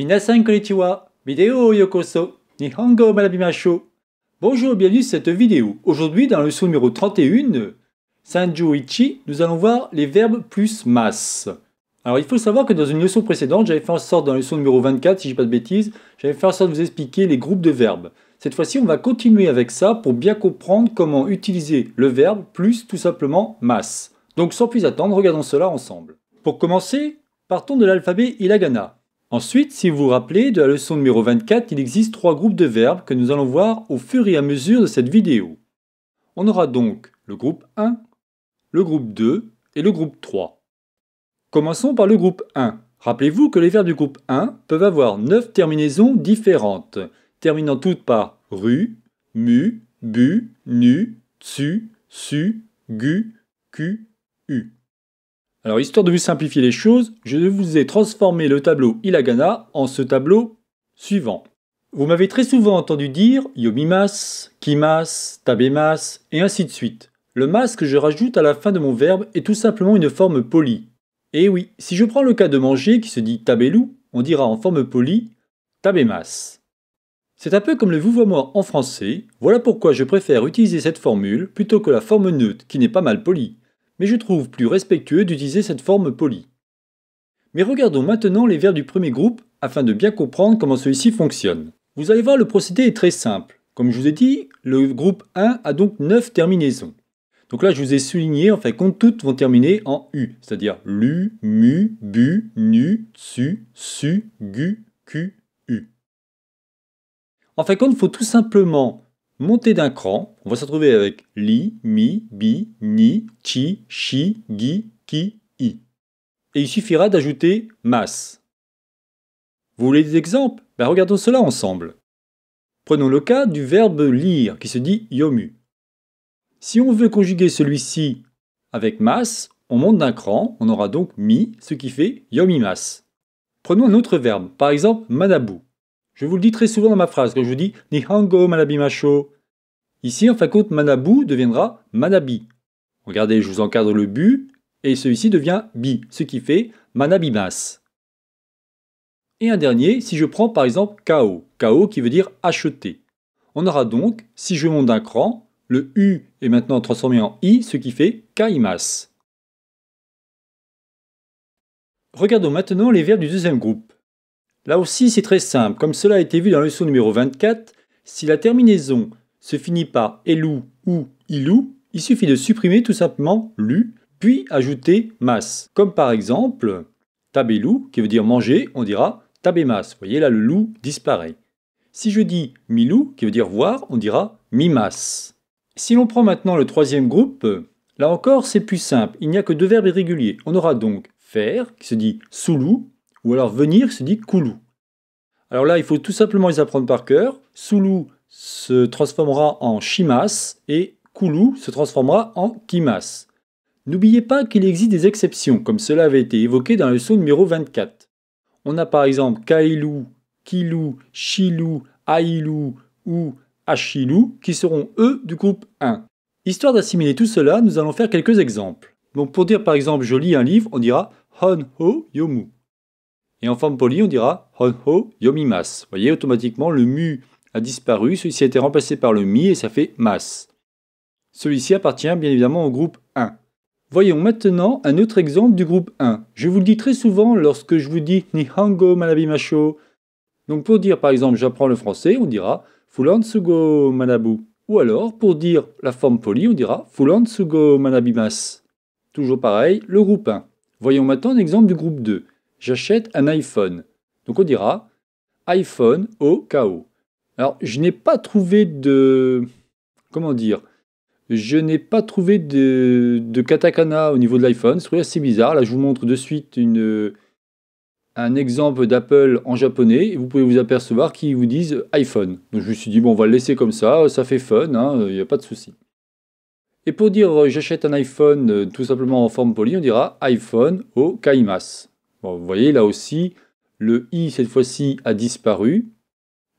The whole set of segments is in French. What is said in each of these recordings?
Minasan konnichiwa, vidéo yokoso, nihongo Bonjour, bienvenue dans cette vidéo. Aujourd'hui, dans leçon numéro 31, Sanjuichi, nous allons voir les verbes plus masse. Alors, il faut savoir que dans une leçon précédente, j'avais fait en sorte, dans la leçon numéro 24, si je dis pas de bêtises, j'avais fait en sorte de vous expliquer les groupes de verbes. Cette fois-ci, on va continuer avec ça pour bien comprendre comment utiliser le verbe plus tout simplement masse. Donc, sans plus attendre, regardons cela ensemble. Pour commencer, partons de l'alphabet hiragana. Ensuite, si vous vous rappelez de la leçon numéro 24, il existe trois groupes de verbes que nous allons voir au fur et à mesure de cette vidéo. On aura donc le groupe 1, le groupe 2 et le groupe 3. Commençons par le groupe 1. Rappelez-vous que les verbes du groupe 1 peuvent avoir 9 terminaisons différentes, terminant toutes par ru, mu, bu, nu, tsu, su, gu, qu, u. Alors, histoire de vous simplifier les choses, je vous ai transformé le tableau ilagana » en ce tableau suivant. Vous m'avez très souvent entendu dire yomimas, kimas, tabemas, et ainsi de suite. Le masque que je rajoute à la fin de mon verbe est tout simplement une forme polie. Et eh oui, si je prends le cas de manger qui se dit tabelou », on dira en forme polie tabemas. C'est un peu comme le » en français, voilà pourquoi je préfère utiliser cette formule plutôt que la forme neutre qui n'est pas mal polie mais je trouve plus respectueux d'utiliser cette forme polie. Mais regardons maintenant les verbes du premier groupe afin de bien comprendre comment celui-ci fonctionne. Vous allez voir, le procédé est très simple. Comme je vous ai dit, le groupe 1 a donc 9 terminaisons. Donc là, je vous ai souligné, en fin de compte, toutes vont terminer en U, c'est-à-dire lu, mu, bu, nu, su, su, gu, Q, u. En fin de compte, il faut tout simplement Monter d'un cran, on va se retrouver avec li, mi, bi, ni, chi, chi, gi, ki, i. Et il suffira d'ajouter masse. Vous voulez des exemples ben, Regardons cela ensemble. Prenons le cas du verbe lire qui se dit yomu. Si on veut conjuguer celui-ci avec masse, on monte d'un cran, on aura donc mi, ce qui fait yomimas. Prenons un autre verbe, par exemple manabu. Je vous le dis très souvent dans ma phrase quand je vous dis Nihongo hango Macho. Ici, en fin de compte, Manabu deviendra Manabi. Regardez, je vous encadre le but et celui-ci devient bi, ce qui fait Manabimas. Et un dernier, si je prends par exemple kao, KO qui veut dire acheter. On aura donc, si je monte d'un cran, le U est maintenant transformé en I, ce qui fait Kaimas. Regardons maintenant les verbes du deuxième groupe. Là aussi, c'est très simple. Comme cela a été vu dans le leçon numéro 24, si la terminaison se finit par elou ou ilou, il suffit de supprimer tout simplement lu, puis ajouter mas. Comme par exemple, tabelou, qui veut dire manger, on dira tabemas. Vous voyez là, le loup disparaît. Si je dis milou, qui veut dire voir, on dira mimas. Si l'on prend maintenant le troisième groupe, là encore c'est plus simple, il n'y a que deux verbes irréguliers. On aura donc faire, qui se dit soulou, ou alors venir se dit kulu ». Alors là, il faut tout simplement les apprendre par cœur. Soulu se transformera en Shimas et kulu » se transformera en Kimas. N'oubliez pas qu'il existe des exceptions, comme cela avait été évoqué dans le leçon numéro 24. On a par exemple kailu »,« Kilou, shilu »,« ailu » ou ashilu » qui seront eux du groupe 1. Histoire d'assimiler tout cela, nous allons faire quelques exemples. Donc pour dire par exemple je lis un livre, on dira Hon Ho Yomu. Et en forme polie, on dira honho yomimas. Vous voyez, automatiquement, le mu a disparu, celui-ci a été remplacé par le mi et ça fait mas. Celui-ci appartient bien évidemment au groupe 1. Voyons maintenant un autre exemple du groupe 1. Je vous le dis très souvent lorsque je vous dis Nihongo Manabimasho. Donc pour dire par exemple j'apprends le français, on dira Fulansugo Manabu. Ou alors pour dire la forme polie, on dira Fulansugo Manabimas. Toujours pareil, le groupe 1. Voyons maintenant un exemple du groupe 2 j'achète un iPhone. Donc on dira iPhone au KO. Alors je n'ai pas trouvé de... Comment dire Je n'ai pas trouvé de, katakana au niveau de l'iPhone. C'est assez bizarre. Là je vous montre de suite un exemple d'Apple en japonais. Et vous pouvez vous apercevoir qu'ils vous disent iPhone. Donc je me suis dit bon on va le laisser comme ça. Ça fait fun. Hein. Il n'y a pas de souci. Et pour dire j'achète un iPhone euh, tout simplement en forme polie, on dira iPhone au Kaimas vous voyez là aussi, le i cette fois-ci a disparu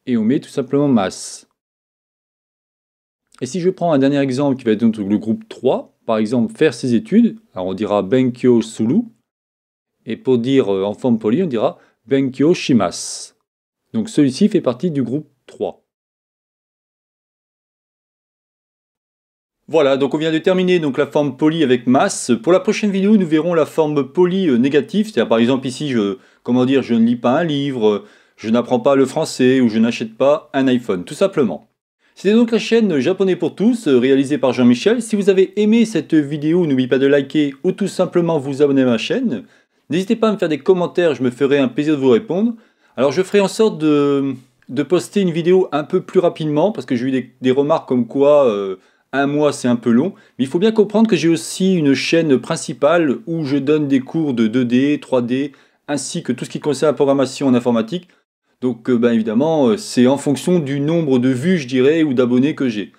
et on met tout simplement masse. Et si je prends un dernier exemple qui va être le groupe 3, par exemple faire ses études, alors on dira Benkyo Sulu, et pour dire euh, en forme polie, on dira Benkyo Shimas. Donc celui-ci fait partie du groupe Voilà, donc on vient de terminer donc la forme polie avec masse. Pour la prochaine vidéo, nous verrons la forme poly euh, négative. C'est-à-dire, par exemple, ici, je, comment dire, je ne lis pas un livre, je n'apprends pas le français ou je n'achète pas un iPhone, tout simplement. C'était donc la chaîne Japonais pour tous, euh, réalisée par Jean-Michel. Si vous avez aimé cette vidéo, n'oubliez pas de liker ou tout simplement vous abonner à ma chaîne. N'hésitez pas à me faire des commentaires, je me ferai un plaisir de vous répondre. Alors je ferai en sorte de, poster une vidéo un peu plus rapidement, parce que j'ai eu des, remarques comme quoi... Euh, un mois c'est un peu long, mais il faut bien comprendre que j'ai aussi une chaîne principale où je donne des cours de 2D, 3D, ainsi que tout ce qui concerne la programmation en informatique. Donc euh, ben évidemment, euh, c'est en fonction du nombre de vues, je dirais, ou d'abonnés que j'ai.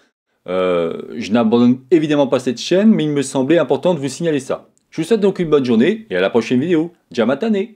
Euh, je n'abandonne évidemment pas cette chaîne, mais il me semblait important de vous signaler ça. Je vous souhaite donc une bonne journée et à la prochaine vidéo. Jamatane